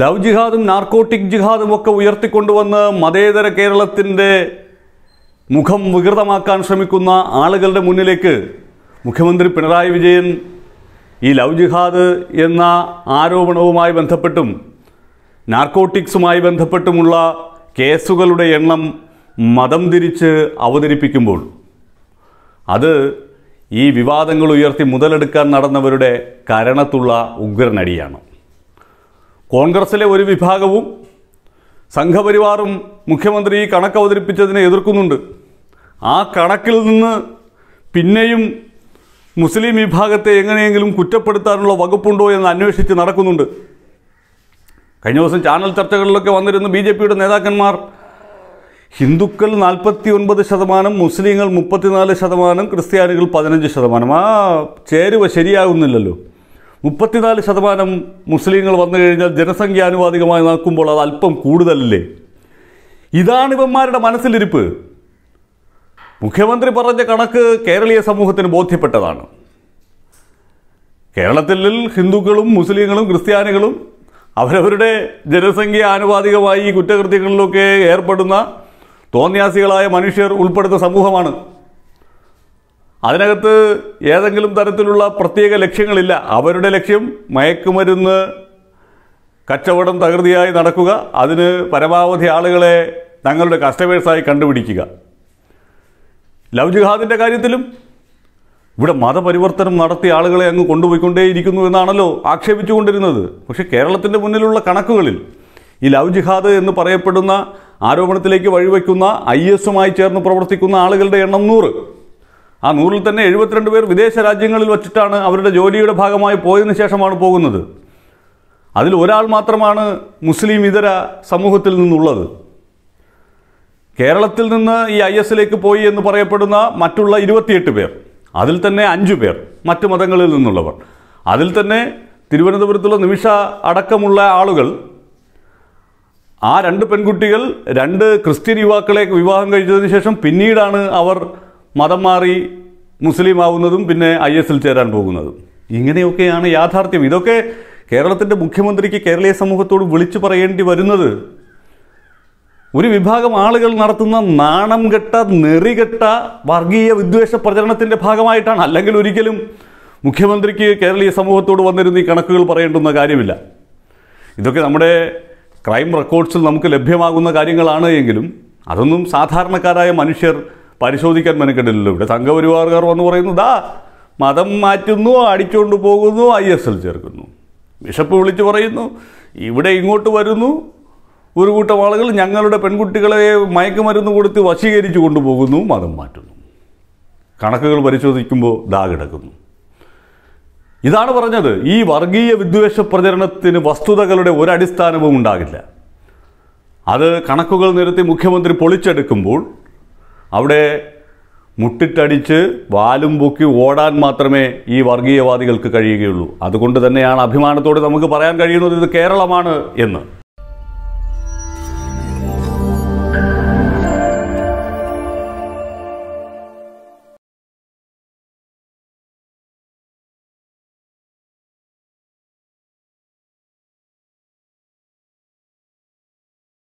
love ജിഹാദും narcotic ജിഹാദും ഒക്കെ ഉയർത്തിക്കൊണ്ടുവന്ന് മതേതര കേരളത്തിൻ്റെ മുഖം വികൃതമാക്കാൻ ശ്രമിക്കുന്ന ആളുകളുടെ മുന്നിലേക്ക് മുഖ്യമന്ത്രി പിണറായി വിജയൻ ഈ ലവ് ജിഹാദ് എന്ന ആരോപണവുമായി ബന്ധപ്പെട്ടും നാർക്കോട്ടിക്സുമായി ബന്ധപ്പെട്ടുമുള്ള കേസുകളുടെ എണ്ണം മതം തിരിച്ച് അവതരിപ്പിക്കുമ്പോൾ അത് ഈ വിവാദങ്ങൾ ഉയർത്തി മുതലെടുക്കാൻ നടന്നവരുടെ കരണത്തുള്ള ഉഗ്രനടിയാണ് കോൺഗ്രസിലെ ഒരു വിഭാഗവും സംഘപരിവാറും മുഖ്യമന്ത്രി ഈ കണക്ക് അവതരിപ്പിച്ചതിനെ എതിർക്കുന്നുണ്ട് ആ കണക്കിൽ നിന്ന് പിന്നെയും മുസ്ലിം വിഭാഗത്തെ എങ്ങനെയെങ്കിലും കുറ്റപ്പെടുത്താനുള്ള വകുപ്പുണ്ടോ എന്ന് അന്വേഷിച്ച് നടക്കുന്നുണ്ട് കഴിഞ്ഞ ദിവസം ചാനൽ ചർച്ചകളിലൊക്കെ വന്നിരുന്ന ബി ജെ പിയുടെ നേതാക്കന്മാർ ഹിന്ദുക്കൾ നാൽപ്പത്തി ഒൻപത് ശതമാനം മുസ്ലിങ്ങൾ മുപ്പത്തിനാല് ശതമാനം ക്രിസ്ത്യാനികൾ പതിനഞ്ച് ശതമാനം ആ ചേരുവ ശരിയാകുന്നില്ലല്ലോ മുപ്പത്തിനാല് ശതമാനം മുസ്ലിങ്ങൾ വന്നു കഴിഞ്ഞാൽ ജനസംഖ്യാനുപാതികമായി നോക്കുമ്പോൾ അത് അല്പം കൂടുതലല്ലേ ഇതാണ് ഇവന്മാരുടെ മനസ്സിലിരിപ്പ് മുഖ്യമന്ത്രി പറഞ്ഞ കണക്ക് കേരളീയ സമൂഹത്തിന് ബോധ്യപ്പെട്ടതാണ് കേരളത്തിൽ ഹിന്ദുക്കളും മുസ്ലിങ്ങളും ക്രിസ്ത്യാനികളും അവരവരുടെ ജനസംഖ്യ ആനുപാതികമായി ഈ കുറ്റകൃത്യങ്ങളിലൊക്കെ ഏർപ്പെടുന്ന തോന്നിയാസികളായ മനുഷ്യർ ഉൾപ്പെടുന്ന സമൂഹമാണ് അതിനകത്ത് ഏതെങ്കിലും തരത്തിലുള്ള പ്രത്യേക ലക്ഷ്യങ്ങളില്ല അവരുടെ ലക്ഷ്യം മയക്കുമരുന്ന് കച്ചവടം തകൃതിയായി നടക്കുക അതിന് പരമാവധി ആളുകളെ തങ്ങളുടെ കസ്റ്റമേഴ്സായി കണ്ടുപിടിക്കുക ലവ് ജിഹാദിൻ്റെ കാര്യത്തിലും ഇവിടെ മതപരിവർത്തനം നടത്തിയ ആളുകളെ അങ്ങ് കൊണ്ടുപോയിക്കൊണ്ടേയിരിക്കുന്നു എന്നാണല്ലോ ആക്ഷേപിച്ചുകൊണ്ടിരുന്നത് പക്ഷേ കേരളത്തിൻ്റെ മുന്നിലുള്ള കണക്കുകളിൽ ഈ ലവ് ജിഹാദ് എന്ന് പറയപ്പെടുന്ന ആരോപണത്തിലേക്ക് വഴിവെക്കുന്ന ഐ എസുമായി ചേർന്ന് പ്രവർത്തിക്കുന്ന ആളുകളുടെ എണ്ണം നൂറ് ആ നൂറിൽ തന്നെ എഴുപത്തിരണ്ട് പേർ വിദേശ രാജ്യങ്ങളിൽ വച്ചിട്ടാണ് അവരുടെ ജോലിയുടെ ഭാഗമായി പോയതിന് ശേഷമാണ് പോകുന്നത് അതിൽ ഒരാൾ മാത്രമാണ് മുസ്ലിം ഇതര സമൂഹത്തിൽ നിന്നുള്ളത് കേരളത്തിൽ നിന്ന് ഈ ഐ എസിലേക്ക് പോയി എന്ന് പറയപ്പെടുന്ന മറ്റുള്ള ഇരുപത്തിയെട്ട് പേർ അതിൽ തന്നെ അഞ്ചു പേർ മറ്റു മതങ്ങളിൽ നിന്നുള്ളവർ അതിൽ തന്നെ തിരുവനന്തപുരത്തുള്ള നിമിഷ അടക്കമുള്ള ആളുകൾ ആ രണ്ട് പെൺകുട്ടികൾ രണ്ട് ക്രിസ്ത്യൻ യുവാക്കളെ വിവാഹം കഴിച്ചതിന് ശേഷം പിന്നീടാണ് അവർ മതം മാറി മുസ്ലിം ആവുന്നതും പിന്നെ ഐ എൽ ചേരാൻ പോകുന്നതും ഇങ്ങനെയൊക്കെയാണ് യാഥാർത്ഥ്യം ഇതൊക്കെ കേരളത്തിൻ്റെ മുഖ്യമന്ത്രിക്ക് കേരളീയ സമൂഹത്തോട് വിളിച്ചു പറയേണ്ടി വരുന്നത് ഒരു വിഭാഗം ആളുകൾ നടത്തുന്ന നാണം കെട്ട നെറികെട്ട വർഗീയ വിദ്വേഷ പ്രചരണത്തിൻ്റെ ഭാഗമായിട്ടാണ് അല്ലെങ്കിൽ ഒരിക്കലും മുഖ്യമന്ത്രിക്ക് കേരളീയ സമൂഹത്തോട് വന്നിരുന്ന ഈ കണക്കുകൾ പറയേണ്ടുന്ന കാര്യമില്ല ഇതൊക്കെ നമ്മുടെ ക്രൈം റെക്കോർഡ്സിൽ നമുക്ക് ലഭ്യമാകുന്ന കാര്യങ്ങളാണ് എങ്കിലും അതൊന്നും സാധാരണക്കാരായ മനുഷ്യർ പരിശോധിക്കാൻ മെനക്കെട്ടില്ലല്ലോ ഇവിടെ സംഘപരിവാറുകാർ വന്ന് പറയുന്നു ദാ മതം മാറ്റുന്നു അടിച്ചുകൊണ്ട് പോകുന്നു ഐ എസ് എൽ ചേർക്കുന്നു ബിഷപ്പ് വിളിച്ചു പറയുന്നു ഇവിടെ ഇങ്ങോട്ട് വരുന്നു ഒരു കൂട്ടം ആളുകൾ ഞങ്ങളുടെ പെൺകുട്ടികളെ മയക്കുമരുന്ന് കൊടുത്ത് വശീകരിച്ചു കൊണ്ടുപോകുന്നു മതം മാറ്റുന്നു കണക്കുകൾ പരിശോധിക്കുമ്പോൾ ദാ കിടക്കുന്നു ഇതാണ് പറഞ്ഞത് ഈ വർഗീയ വിദ്വേഷ പ്രചരണത്തിന് വസ്തുതകളുടെ ഒരടിസ്ഥാനവും ഉണ്ടാകില്ല അത് കണക്കുകൾ നിരത്തി മുഖ്യമന്ത്രി പൊളിച്ചെടുക്കുമ്പോൾ അവിടെ മുട്ടിട്ടടിച്ച് വാലും പൊക്കി ഓടാൻ മാത്രമേ ഈ വർഗീയവാദികൾക്ക് കഴിയുകയുള്ളൂ അതുകൊണ്ട് തന്നെയാണ് അഭിമാനത്തോടെ നമുക്ക് പറയാൻ കഴിയുന്നത് ഇത് കേരളമാണ് എന്ന്